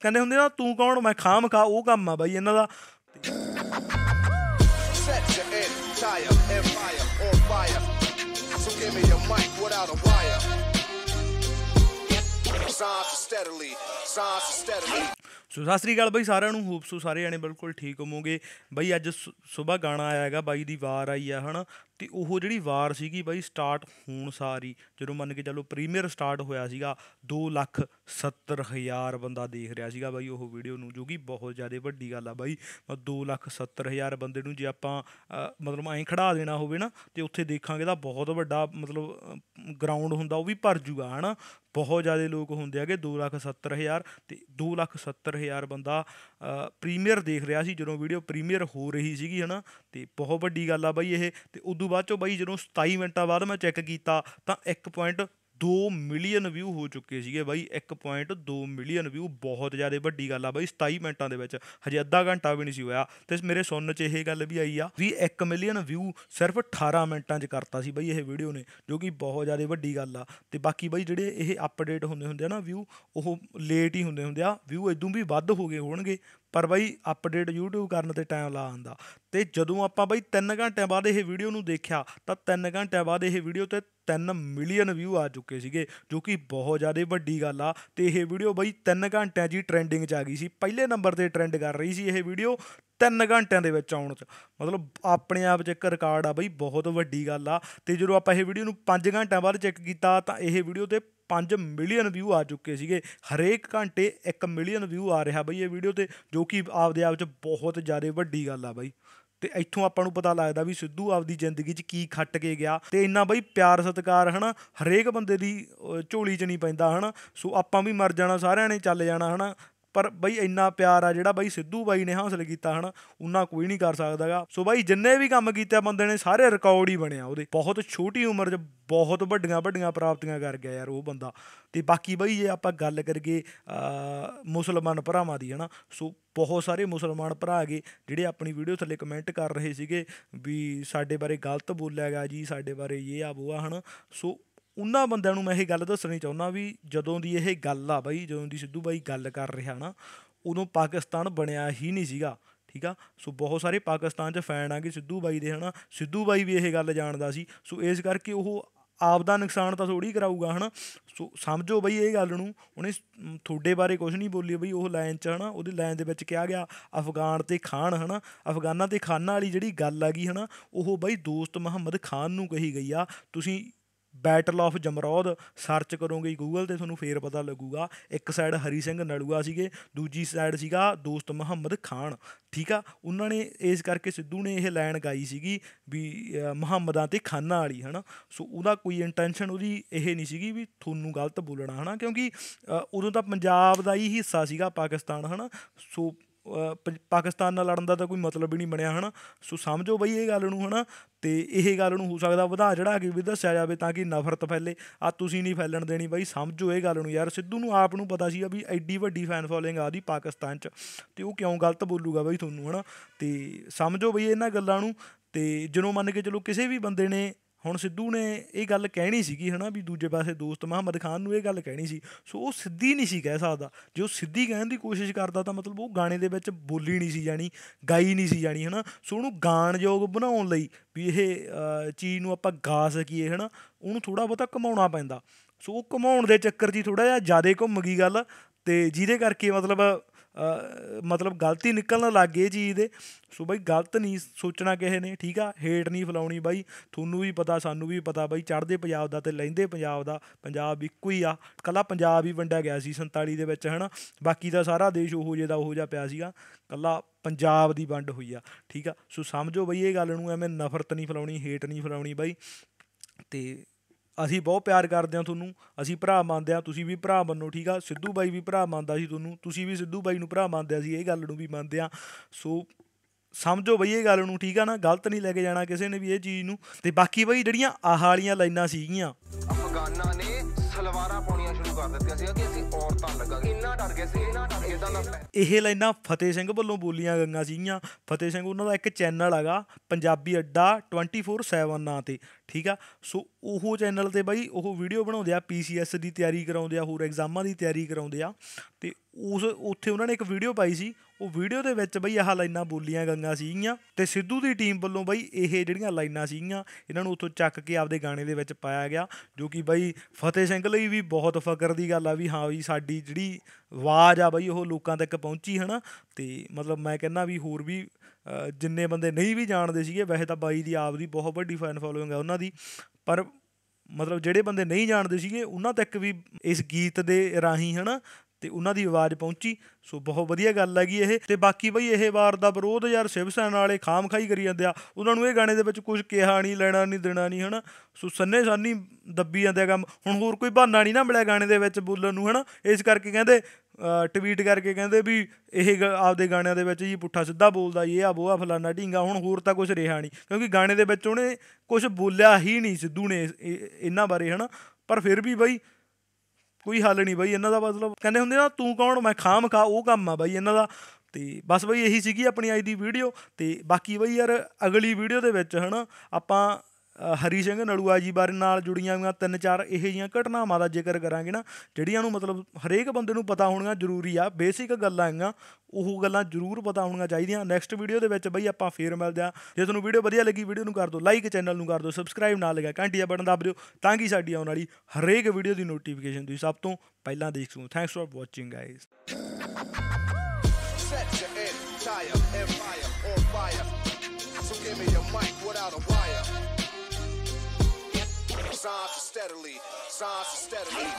ਕਹਿੰਦੇ ਹੁੰਦੇ ਨਾ ਤੂੰ ਕੌਣ ਮੈਂ ਖਾਮ ਖਾ ਉਹ ਕੰਮ ਆ ਬਾਈ ਇਹਨਾਂ ਦਾ ਸੋ ਸਤਿ ਸ੍ਰੀ ਅਕਾਲ ਬਾਈ ਸਾਰਿਆਂ ਨੂੰ ਹੋਪਸੋ ਸਾਰੇ ਜਣੇ ਬਿਲਕੁਲ ਠੀਕ ਹੋਵੋਗੇ ਬਾਈ ਅੱਜ ਸਵੇਰ ਗਾਣਾ ਆਇਆ ਹੈਗਾ ਬਾਈ ਦੀ ਵਾਰ ਆਈ ਆ ਹਨਾ ਤੇ ਉਹ ਜਿਹੜੀ ਵਾਰ ਸੀਗੀ ਬਾਈ ਸਟਾਰਟ ਹੋਣ ਸਾਰੀ ਜਦੋਂ ਮੰਨ ਕੇ ਚੱਲੋ ਪ੍ਰੀਮੀਅਰ ਸਟਾਰਟ ਹੋਇਆ ਸੀਗਾ 2 ਲੱਖ 70 ਹਜ਼ਾਰ ਬੰਦਾ ਦੇਖ ਰਿਹਾ ਸੀਗਾ ਬਾਈ ਉਹ ਵੀਡੀਓ ਨੂੰ ਜੋ ਕਿ ਬਹੁਤ ਜ਼ਿਆਦਾ ਵੱਡੀ ਗੱਲ ਆ ਬਾਈ 2 ਲੱਖ 70 ਹਜ਼ਾਰ ਬੰਦੇ ਨੂੰ ਜੇ ਆਪਾਂ ਮਤਲਬ ਐਂ ਖੜਾ ਦੇਣਾ ਹੋਵੇ ਨਾ ਤੇ ਉੱਥੇ ਦੇਖਾਂਗੇ ਤਾਂ ਬਹੁਤ ਵੱਡਾ ਮਤਲਬ ਗਰਾਊਂਡ ਹੁੰਦਾ ਉਹ ਵੀ ਭਰ ਜੂਗਾ ਹਨਾ ਬਹੁਤ ਜ਼ਿਆਦਾ ਲੋਕ ਹੁੰਦੇ ਆਗੇ 2 ਲੱਖ 70 ਹਜ਼ਾਰ ਤੇ 2 ਲੱਖ 70 ਹਜ਼ਾਰ ਬੰਦਾ ਪ੍ਰੀਮੀਅਰ ਦੇਖ ਰਿਹਾ ਸੀ ਜਦੋਂ ਵੀਡੀਓ ਪ੍ਰੀਮੀਅਰ ਹੋ ਰਹੀ ਸੀਗੀ ਹਨਾ ਤੇ ਬਹੁਤ ਵੱਡੀ ਗੱਲ ਆ ਬਾਈ ਇਹ ਤੇ ਉਦੋਂ ਬਾਅਦ ਚੋਂ ਬਾਈ ਜਦੋਂ 27 ਮਿੰਟਾਂ ਬਾਅਦ ਮੈਂ ਚੈੱਕ ਕੀਤਾ ਤਾਂ 1. 2 ਮਿਲੀਅਨ ਵਿਊ ਹੋ ਚੁੱਕੇ ਸੀਗੇ ਬਾਈ 1.2 ਮਿਲੀਅਨ ਵਿਊ ਬਹੁਤ ਜ਼ਿਆਦਾ ਵੱਡੀ ਗੱਲ ਆ ਬਾਈ 27 ਮਿੰਟਾਂ ਦੇ ਵਿੱਚ ਹਜੇ ਅੱਧਾ ਘੰਟਾ ਵੀ ਨਹੀਂ ਸੀ ਹੋਇਆ ਤੇ ਮੇਰੇ ਸੁਣਨ 'ਚ ਇਹ ਗੱਲ ਵੀ ਆਈ ਆ ਵੀ 1 ਮਿਲੀਅਨ ਵਿਊ ਸਿਰਫ 18 ਮਿੰਟਾਂ 'ਚ ਕਰਤਾ ਸੀ ਬਾਈ ਇਹ ਵੀਡੀਓ ਨੇ ਜੋ ਕਿ ਬਹੁਤ ਜ਼ਿਆਦਾ ਵੱਡੀ ਗੱਲ ਆ ਤੇ ਬਾਕੀ ਬਾਈ ਜਿਹੜੇ ਇਹ ਅਪਡੇਟ ਹੁੰਦੇ ਹੁੰਦੇ ਆ ਨਾ ਵਿਊ ਉਹ ਲੇਟ ਹੀ ਹੁੰਦੇ ਹੁੰਦੇ ਆ ਵਿਊ ਇਦੋਂ ਵੀ ਵੱਧ ਹੋ ਗਏ ਹੋਣਗੇ ਪਰ ਬਈ ਅਪਡੇਟ YouTube ਕਰਨ ਤੇ ਟਾਈਮ ਲਾ ਆਂਦਾ ਤੇ ਜਦੋਂ ਆਪਾਂ ਬਈ 3 ਘੰਟਿਆਂ ਬਾਅਦ ਇਹ ਵੀਡੀਓ ਨੂੰ ਦੇਖਿਆ ਤਾਂ 3 ਘੰਟਿਆਂ ਬਾਅਦ ਇਹ ਵੀਡੀਓ ਤੇ 3 ਮਿਲੀਅਨ ਵਿਊ ਆ ਚੁੱਕੇ ਸੀਗੇ ਜੋ ਕਿ ਬਹੁਤ ਜ਼ਿਆਦਾ ਵੱਡੀ ਗੱਲ ਆ ਤੇ ਇਹ ਵੀਡੀਓ ਬਈ 3 ਘੰਟਿਆਂ ਜੀ ਟ੍ਰੈਂਡਿੰਗ 'ਚ ਆ ਗਈ ਸੀ ਪਹਿਲੇ ਨੰਬਰ ਤੇ ਟ੍ਰੈਂਡ ਕਰ ਰਹੀ ਸੀ ਇਹ ਵੀਡੀਓ 3 ਘੰਟਿਆਂ ਦੇ ਵਿੱਚ ਆਉਣ 'ਚ ਮਤਲਬ ਆਪਣੇ ਆਪ 'ਚ ਇੱਕ ਰਿਕਾਰਡ ਆ ਬਈ ਬਹੁਤ ਵੱਡੀ ਗੱਲ ਆ ਤੇ ਜਦੋਂ ਆਪਾਂ ਇਹ ਵੀਡੀਓ ਨੂੰ 5 ਘੰਟਿਆਂ ਬਾਅਦ ਚੈੱਕ ਕੀਤਾ ਤਾਂ ਇਹ ਵੀਡੀਓ ਤੇ 5 ਮਿਲੀਅਨ ਵਿਊ ਆ ਚੁੱਕੇ ਸੀਗੇ ਹਰੇਕ ਘੰਟੇ 1 ਮਿਲੀਅਨ ਵਿਊ ਆ ਰਿਹਾ ਬਈ ਇਹ ਵੀਡੀਓ ਤੇ ਜੋ ਕਿ ਆਪਦੇ ਆਪ ਵਿੱਚ ਬਹੁਤ ਜ਼ਿਆਦਾ ਵੱਡੀ ਗੱਲ ਆ ਬਈ ਤੇ ਇੱਥੋਂ ਆਪਾਂ ਨੂੰ ਪਤਾ ਲੱਗਦਾ ਵੀ ਸਿੱਧੂ ਆਪਦੀ ਜ਼ਿੰਦਗੀ 'ਚ ਕੀ ਖੱਟ ਕੇ ਗਿਆ ਤੇ ਇੰਨਾ ਬਈ ਪਿਆਰ ਸਤਿਕਾਰ ਹਨਾ ਹਰੇਕ ਬੰਦੇ ਦੀ ਝੋਲੀ 'ਚ ਨਹੀਂ ਪੈਂਦਾ ਹਨਾ ਸੋ ਆਪਾਂ ਵੀ ਮਰ ਜਾਣਾ ਸਾਰਿਆਂ ਨੇ ਚੱਲ ਜਾਣਾ ਹਨਾ ਪਰ ਬਈ ਇੰਨਾ ਪਿਆਰ ਆ ਜਿਹੜਾ ਬਈ ਸਿੱਧੂ ਬਾਈ ਨੇ ਹਾਸਲ ਕੀਤਾ ਹਨ ਉਹਨਾਂ ਕੋਈ ਨਹੀਂ ਕਰ ਸਕਦਾਗਾ ਸੋ ਬਾਈ ਜਿੰਨੇ ਵੀ ਕੰਮ ਕੀਤੇ ਬੰਦੇ ਨੇ ਸਾਰੇ ਰਿਕਾਰਡ ਹੀ ਬਣਿਆ ਉਹਦੇ ਬਹੁਤ ਛੋਟੀ ਉਮਰ 'ਚ ਬਹੁਤ ਵੱਡੀਆਂ ਵੱਡੀਆਂ ਪ੍ਰਾਪਤੀਆਂ ਕਰ ਗਿਆ ਯਾਰ ਉਹ ਬੰਦਾ ਤੇ ਬਾਕੀ ਬਈ ਜੇ ਆਪਾਂ ਗੱਲ ਕਰੀਏ ਮੁਸਲਮਾਨ ਭਰਾਵਾਂ ਦੀ ਹਨਾ ਸੋ ਬਹੁਤ ਸਾਰੇ ਮੁਸਲਮਾਨ ਭਰਾ ਗਏ ਜਿਹੜੇ ਆਪਣੀ ਵੀਡੀਓ ਥੱਲੇ ਕਮੈਂਟ ਕਰ ਰਹੇ ਸੀਗੇ ਵੀ ਸਾਡੇ ਬਾਰੇ ਗਲਤ ਬੋਲਿਆ ਗਿਆ ਜੀ ਸਾਡੇ ਬਾਰੇ ਇਹ ਆ ਬੋਆ ਹਨਾ ਸੋ ਉਹਨਾਂ ਬੰਦਿਆਂ ਨੂੰ ਮੈਂ ਇਹ ਗੱਲ ਦੱਸਣੀ ਚਾਹੁੰਦਾ ਵੀ ਜਦੋਂ ਦੀ ਇਹ ਗੱਲ ਆ ਬਾਈ ਜਦੋਂ ਦੀ ਸਿੱਧੂ ਬਾਈ ਗੱਲ ਕਰ ਰਿਹਾ ਨਾ ਉਦੋਂ ਪਾਕਿਸਤਾਨ ਬਣਿਆ ਹੀ ਨਹੀਂ ਸੀਗਾ ਠੀਕ ਆ ਸੋ ਬਹੁਤ ਸਾਰੇ ਪਾਕਿਸਤਾਨ 'ਚ ਫੈਨ ਆ ਕਿ ਸਿੱਧੂ ਬਾਈ ਦੇ ਹਨਾ ਸਿੱਧੂ ਬਾਈ ਵੀ ਇਹ ਗੱਲ ਜਾਣਦਾ ਸੀ ਸੋ ਇਸ ਕਰਕੇ ਉਹ ਆਪ ਦਾ ਨੁਕਸਾਨ ਤਾਂ ਥੋੜੀ ਕਰਾਊਗਾ ਹਨਾ ਸੋ ਸਮਝੋ ਬਈ ਇਹ ਗੱਲ ਨੂੰ ਉਹਨੇ ਤੁਹਾਡੇ ਬਾਰੇ ਕੁਝ ਨਹੀਂ ਬੋਲੀ ਬਈ ਉਹ ਲਾਈਨ 'ਚ ਹਨਾ ਉਹਦੀ ਲਾਈਨ ਦੇ ਵਿੱਚ ਕਿਹਾ ਗਿਆ ਅਫਗਾਨ ਤੇ ਖਾਨ ਹਨਾ ਅਫਗਾਨਾਂ ਤੇ ਖਾਨਾਂ ਵਾਲੀ ਜਿਹੜੀ ਗੱਲ ਆ ਗਈ ਹਨਾ ਉਹ ਬਈ ਦੋਸਤ ਮੁਹੰਮਦ ਖਾਨ ਨੂੰ ਕਹੀ ਗਈ ਆ ਤੁਸੀਂ ਬੈਟਲ ਆਫ ਜਮਰੌਦ ਸਰਚ ਕਰੋਗੇ ਗੂਗਲ ਤੇ ਤੁਹਾਨੂੰ ਫੇਰ ਪਤਾ ਲੱਗੂਗਾ ਇੱਕ ਸਾਈਡ ਹਰੀ ਸਿੰਘ ਨਲੂਆ ਸੀਗੇ ਦੂਜੀ ਸਾਈਡ ਸੀਗਾ ਦੋਸਤ ਮੁਹੰਮਦ ਖਾਨ ਠੀਕ ਆ ਉਹਨਾਂ ਨੇ ਇਸ ਕਰਕੇ ਸਿੱਧੂ ਨੇ ਇਹ ਲਾਈਨ ਗਾਈ ਸੀਗੀ ਵੀ ਮੁਹੰਮਦਾਂ ਤੇ ਖਾਨਾਂ ਵਾਲੀ ਹਨਾ ਸੋ ਉਹਦਾ ਕੋਈ ਇੰਟੈਂਸ਼ਨ ਉਹਦੀ ਇਹ ਨਹੀਂ ਸੀਗੀ ਵੀ ਤੁਹਾਨੂੰ ਗਲਤ ਬੋਲਣਾ ਹਨਾ ਕਿਉਂਕਿ ਉਦੋਂ ਤਾਂ ਪੰਜਾਬ ਦਾ ਹੀ ਹਿੱਸਾ ਸੀਗਾ ਪਾਕਿਸਤਾਨ ਹਨਾ ਸੋ ਪਾਕਿਸਤਾਨ ਨਾਲ ਲੜਨ ਦਾ ਤਾਂ ਕੋਈ ਮਤਲਬ ਹੀ ਨਹੀਂ ਬਣਿਆ ਹਨਾ ਸੋ ਸਮਝੋ ਬਈ ਇਹ ਗੱਲ ਨੂੰ ਹਨਾ ਤੇ ਇਹ ਗੱਲ ਨੂੰ ਹੋ ਸਕਦਾ ਵਧਾ ਚੜਾ ਕੇ ਵੀ ਦੱਸਿਆ ਜਾਵੇ ਤਾਂ ਕਿ ਨਫ਼ਰਤ ਫੈਲੇ ਆ ਤੁਸੀਂ ਨਹੀਂ ਫੈਲਣ ਦੇਣੀ ਬਈ ਸਮਝੋ ਇਹ ਗੱਲ ਨੂੰ ਯਾਰ ਸਿੱਧੂ ਨੂੰ ਆਪ ਨੂੰ ਪਤਾ ਸੀ ਵੀ ਐਡੀ ਵੱਡੀ ਫੈਨ ਫੋਲੋਇੰਗ ਆਦੀ ਪਾਕਿਸਤਾਨ 'ਚ ਤੇ ਉਹ ਕਿਉਂ ਗਲਤ ਬੋਲੂਗਾ ਬਈ ਤੁਹਾਨੂੰ ਹਨਾ ਤੇ ਸਮਝੋ ਬਈ ਇਹਨਾਂ ਗੱਲਾਂ ਨੂੰ ਤੇ ਜਦੋਂ ਮੰਨ ਕੇ ਚਲੋ ਕਿਸੇ ਵੀ ਬੰਦੇ ਨੇ ਹੁਣ ਸਿੱਧੂ ਨੇ ਇਹ ਗੱਲ ਕਹਿਣੀ ਸੀਗੀ ਹਨਾ ਵੀ ਦੂਜੇ ਪਾਸੇ ਦੋਸਤ ਮੁਹੰਮਦ ਖਾਨ ਨੂੰ ਇਹ ਗੱਲ ਕਹਿਣੀ ਸੀ ਸੋ ਉਹ ਸਿੱਧੀ ਨਹੀਂ ਸੀ ਕਹਿ ਸਕਦਾ ਜੇ ਉਹ ਸਿੱਧੀ ਕਹਿਣ ਦੀ ਕੋਸ਼ਿਸ਼ ਕਰਦਾ ਤਾਂ ਮਤਲਬ ਉਹ ਗਾਣੇ ਦੇ ਵਿੱਚ ਬੋਲੀ ਨਹੀਂ ਸੀ ਜਾਣੀ ਗਾਈ ਨਹੀਂ ਸੀ ਜਾਣੀ ਹਨਾ ਸੋ ਉਹਨੂੰ ਗਾਣਯੋਗ ਬਣਾਉਣ ਲਈ ਵੀ ਇਹ ਚੀਜ਼ ਨੂੰ ਆਪਾਂ ਗਾ ਸਕੀਏ ਹਨਾ ਉਹਨੂੰ ਥੋੜਾ ਬਹੁਤਾ ਕਮਾਉਣਾ ਪੈਂਦਾ ਸੋ ਉਹ ਕਮਾਉਣ ਦੇ ਚੱਕਰ 'ਚ ਥੋੜਾ ਜ਼ਿਆਦਾ ਘੁੰਮ ਗਈ ਗੱਲ ਤੇ ਜਿਹਦੇ ਕਰਕੇ ਮਤਲਬ ਮਤਲਬ ਗਲਤੀ ਨਿਕਲਣ ਲੱਗ ਗਈ ਜੀ ਇਹਦੇ ਸੋ ਬਾਈ ਗਲਤ ਨਹੀਂ ਸੋਚਣਾ ਕਿਸੇ ਨੇ ਠੀਕ ਆ ਹੇਟ ਨਹੀਂ ਫਲਾਉਣੀ ਬਾਈ ਤੁਹਾਨੂੰ ਵੀ ਪਤਾ ਸਾਨੂੰ ਵੀ ਪਤਾ ਬਾਈ ਚੜ੍ਹਦੇ ਪੰਜਾਬ ਦਾ ਤੇ ਲੈਂਦੇ ਪੰਜਾਬ ਦਾ ਪੰਜਾਬ ਇੱਕੋ ਹੀ ਆ ਕੱਲਾ ਪੰਜਾਬ ਹੀ ਵੰਡਿਆ ਗਿਆ ਸੀ 47 ਦੇ ਵਿੱਚ ਹਨਾ ਬਾਕੀ ਦਾ ਸਾਰਾ ਦੇਸ਼ ਉਹੋ ਜਿਹੇ ਦਾ ਉਹੋ ਜਿਹਾ ਪਿਆ ਸੀਗਾ ਕੱਲਾ ਪੰਜਾਬ ਦੀ ਵੰਡ ਹੋਈ ਆ ਠੀਕ ਆ ਸੋ ਸਮਝੋ ਬਈ ਇਹ ਗੱਲ ਨੂੰ ਐਵੇਂ ਨਫ਼ਰਤ ਨਹੀਂ ਫਲਾਉਣੀ ਹੇਟ ਨਹੀਂ ਫਲਾਉਣੀ ਬਾਈ ਤੇ ਅਸੀਂ ਬਹੁਤ ਪਿਆਰ ਕਰਦੇ ਹਾਂ ਤੁਹਾਨੂੰ ਅਸੀਂ ਭਰਾ ਮੰਨਦੇ ਹਾਂ ਤੁਸੀਂ ਵੀ ਭਰਾ ਮੰਨੋ ਠੀਕ ਆ ਸਿੱਧੂ ਬਾਈ ਵੀ ਭਰਾ ਮੰਨਦਾ ਸੀ ਤੁਹਾਨੂੰ ਤੁਸੀਂ ਵੀ ਸਿੱਧੂ ਬਾਈ ਨੂੰ ਭਰਾ ਮੰਨਦੇ ਸੀ ਇਹ ਗੱਲ ਨੂੰ ਵੀ ਮੰਨਦੇ ਆ ਸੋ ਸਮਝੋ ਬਈ ਇਹ ਗੱਲ ਨੂੰ ਠੀਕ ਆ ਨਾ ਗਲਤ ਨਹੀਂ ਲੈ ਕੇ ਜਾਣਾ ਕਿਸੇ ਨੇ ਵੀ ਇਹ ਚੀਜ਼ ਨੂੰ ਤੇ ਬਾਕੀ ਬਈ ਜਿਹੜੀਆਂ ਆਹ ਵਾਲੀਆਂ ਲਾਈਨਾਂ ਸੀਗੀਆਂ ਅਫਗਾਨਾਂ ਨੇ ਸਲਵਾਰਾਂ ਪਾਉਣੀਆਂ ਸ਼ੁਰੂ ਕਰ ਦਿੱਤੀਆਂ ਸੀ ਕਿ ਅਸੀਂ ਔਰਤਾਂ ਲੱਗਾਂਗੇ ਇਹ ਲਾਈਨਾਂ ਫਤਿਹ ਸਿੰਘ ਵੱਲੋਂ ਬੋਲੀਆਂ ਗਈਆਂ ਸੀਗੀਆਂ ਫਤਿਹ ਸਿੰਘ ਉਹਨਾਂ ਦਾ ਇੱਕ ਚੈਨਲ ਹੈਗਾ ਪੰਜਾਬੀ ਅੱਡਾ 24/7 ਨਾਂ ਤੇ ਠੀਕ ਆ ਸੋ ਉਹ ਚੈਨਲ ਤੇ ਬਾਈ ਉਹ ਵੀਡੀਓ ਬਣਾਉਂਦੇ ਆ ਪੀਸੀਐਸ ਦੀ ਤਿਆਰੀ ਕਰਾਉਂਦੇ ਆ ਹੋਰ ਐਗਜ਼ਾਮਾਂ ਦੀ ਤਿਆਰੀ ਕਰਾਉਂਦੇ ਆ ਤੇ ਉਸ ਉੱਥੇ ਉਹਨਾਂ ਨੇ ਇੱਕ ਵੀਡੀਓ ਪਾਈ ਸੀ ਉਹ ਵੀਡੀਓ ਦੇ ਵਿੱਚ ਬਈ ਆਹ ਲਾਈਨਾਂ ਬੋਲੀਆਂ ਗਈਆਂ ਸੀਗੀਆਂ ਤੇ ਸਿੱਧੂ ਦੀ ਟੀਮ ਵੱਲੋਂ ਬਈ ਇਹ ਜਿਹੜੀਆਂ ਲਾਈਨਾਂ ਸੀਗੀਆਂ ਇਹਨਾਂ ਨੂੰ ਉੱਥੋਂ ਚੱਕ ਕੇ ਆਪਦੇ ਗਾਣੇ ਦੇ ਵਿੱਚ ਪਾਇਆ ਗਿਆ ਜੋ ਕਿ ਬਈ ਫਤਿਹ ਸਿੰਘ ਲਈ ਵੀ ਬਹੁਤ ਫਕਰ ਦੀ ਗੱਲ ਆ ਵੀ ਹਾਂ ਵੀ ਸਾਡੀ ਜਿਹੜੀ ਆਵਾਜ਼ ਆ ਬਈ ਉਹ ਲੋਕਾਂ ਤੱਕ ਪਹੁੰਚੀ ਹਨਾ ਤੇ ਮਤਲਬ ਮੈਂ ਕਹਿੰਦਾ ਵੀ ਹੋਰ ਵੀ ਜਿੰਨੇ ਬੰਦੇ ਨਹੀਂ ਵੀ ਜਾਣਦੇ ਸੀਗੇ ਵੈਸੇ ਤਾਂ ਬਾਈ ਦੀ ਆਪ ਦੀ ਬਹੁਤ ਵੱਡੀ ਫੈਨ ਫੋਲੋਇੰਗ ਹੈ ਉਹਨਾਂ ਦੀ ਪਰ ਮਤਲਬ ਜਿਹੜੇ ਬੰਦੇ ਨਹੀਂ ਜਾਣਦੇ ਸੀਗੇ ਉਹਨਾਂ ਤੱਕ ਵੀ ਇਸ ਗੀਤ ਦੇ ਰਾਹੀਂ ਹਨਾ ਤੇ ਉਹਨਾਂ ਦੀ ਆਵਾਜ਼ ਪਹੁੰਚੀ ਸੋ ਬਹੁਤ ਵਧੀਆ ਗੱਲ ਹੈਗੀ ਇਹ ਤੇ ਬਾਕੀ ਬਈ ਇਹ ਵਾਰ ਦਾ ਵਿਰੋਧ ਯਾਰ ਸ਼ਿਵ ਵਾਲੇ ਖਾਮਖਾਈ ਕਰੀ ਜਾਂਦੇ ਆ ਉਹਨਾਂ ਨੂੰ ਇਹ ਗਾਣੇ ਦੇ ਵਿੱਚ ਕੁਝ ਕਿਹਾ ਨਹੀਂ ਲੈਣਾ ਨਹੀਂ ਦੇਣਾ ਨਹੀਂ ਹਨਾ ਸੋ ਸੰਨੇ ਸਾਨੀ ਦੱਬੀ ਜਾਂਦੇ ਆ ਕੰਮ ਹੁਣ ਹੋਰ ਕੋਈ ਬਹਾਨਾ ਨਹੀਂ ਨਾ ਮਿਲਿਆ ਗਾਣੇ ਦੇ ਵਿੱਚ ਬੋਲਣ ਨੂੰ ਹਨਾ ਇਸ ਕਰਕੇ ਕਹਿੰਦੇ ਟਵੀਟ ਕਰਕੇ ਕਹਿੰਦੇ ਵੀ ਇਹ ਆਪਦੇ ਗਾਣਿਆਂ ਦੇ ਵਿੱਚ ਜੀ ਪੁੱਠਾ ਸਿੱਧਾ ਬੋਲਦਾ ਇਹ ਆ ਬੋਆ ਫਲਾਣਾ ਢੀਂਗਾ ਹੁਣ ਹੋਰ ਤਾਂ ਕੁਝ ਰਿਹਾ ਨਹੀਂ ਕਿਉਂਕਿ ਗਾਣੇ ਦੇ ਵਿੱਚ ਉਹਨੇ ਕੁਝ ਬੋਲਿਆ ਹੀ ਨਹੀਂ ਸਿੱਧੂ ਨੇ ਇਹਨਾਂ ਬਾਰੇ ਹਨਾ ਪਰ ਫਿਰ ਵੀ ਬਈ ਕੋਈ ਹੱਲ ਨਹੀਂ ਬਾਈ ਇਹਨਾਂ ਦਾ ਮਤਲਬ ਕਹਿੰਦੇ ਹੁੰਦੇ ਨਾ ਤੂੰ ਕੌਣ ਮੈਂ ਖਾਮ ਖਾ ਉਹ ਕੰਮ ਆ ਬਾਈ ਇਹਨਾਂ ਦਾ ਤੇ ਬਸ ਬਈ ਇਹੀ ਸੀਗੀ ਆਪਣੀ ਅੱਜ ਦੀ ਵੀਡੀਓ ਤੇ ਬਾਕੀ ਬਈ ਯਾਰ ਅਗਲੀ ਵੀਡੀਓ ਦੇ ਵਿੱਚ ਹਨਾ ਆਪਾਂ ਹਰੀ ਸਿੰਘ ਨੜੂਆ ਜੀ ਬਾਰੇ ਨਾਲ ਜੁੜੀਆਂ ਹੋਈਆਂ ਤਿੰਨ ਚਾਰ ਇਹੋ ਜੀਆਂ ਘਟਨਾਵਾਂ ਦਾ ਜ਼ਿਕਰ ਕਰਾਂਗੇ ਨਾ ਜਿਹੜੀਆਂ ਨੂੰ ਮਤਲਬ ਹਰੇਕ ਬੰਦੇ ਨੂੰ ਪਤਾ ਹੋਣੀਆਂ ਜ਼ਰੂਰੀ ਆ ਬੇਸਿਕ ਗੱਲਾਂ ਆਈਆਂ ਉਹ ਗੱਲਾਂ ਜ਼ਰੂਰ ਪਤਾ ਹੋਣੀਆਂ ਚਾਹੀਦੀਆਂ ਨੈਕਸਟ ਵੀਡੀਓ ਦੇ ਵਿੱਚ ਬਈ ਆਪਾਂ ਫੇਰ ਮਿਲਦੇ ਆ ਜੇ ਤੁਹਾਨੂੰ ਵੀਡੀਓ ਵਧੀਆ ਲੱਗੀ ਵੀਡੀਓ ਨੂੰ ਕਰ ਦਿਓ ਲਾਈਕ ਚੈਨਲ ਨੂੰ ਕਰ ਦਿਓ ਸਬਸਕ੍ਰਾਈਬ ਨਾਲ ਲਗਾ ਘੰਟੀਆ ਬਟਨ ਦਬਾ ਦਿਓ ਤਾਂ ਕਿ ਸਾਡੀ ਆਉਣ ਵਾਲੀ ਹਰੇਕ ਵੀਡੀਓ ਦੀ ਨੋਟੀਫਿਕੇਸ਼ਨ ਤੁਸੀਂ ਸਭ ਤੋਂ ਪਹਿਲਾਂ ਦੇਖ ਸਕੋ thanks for watching guys give me your mic without a wire. Signs steadily, signs steadily.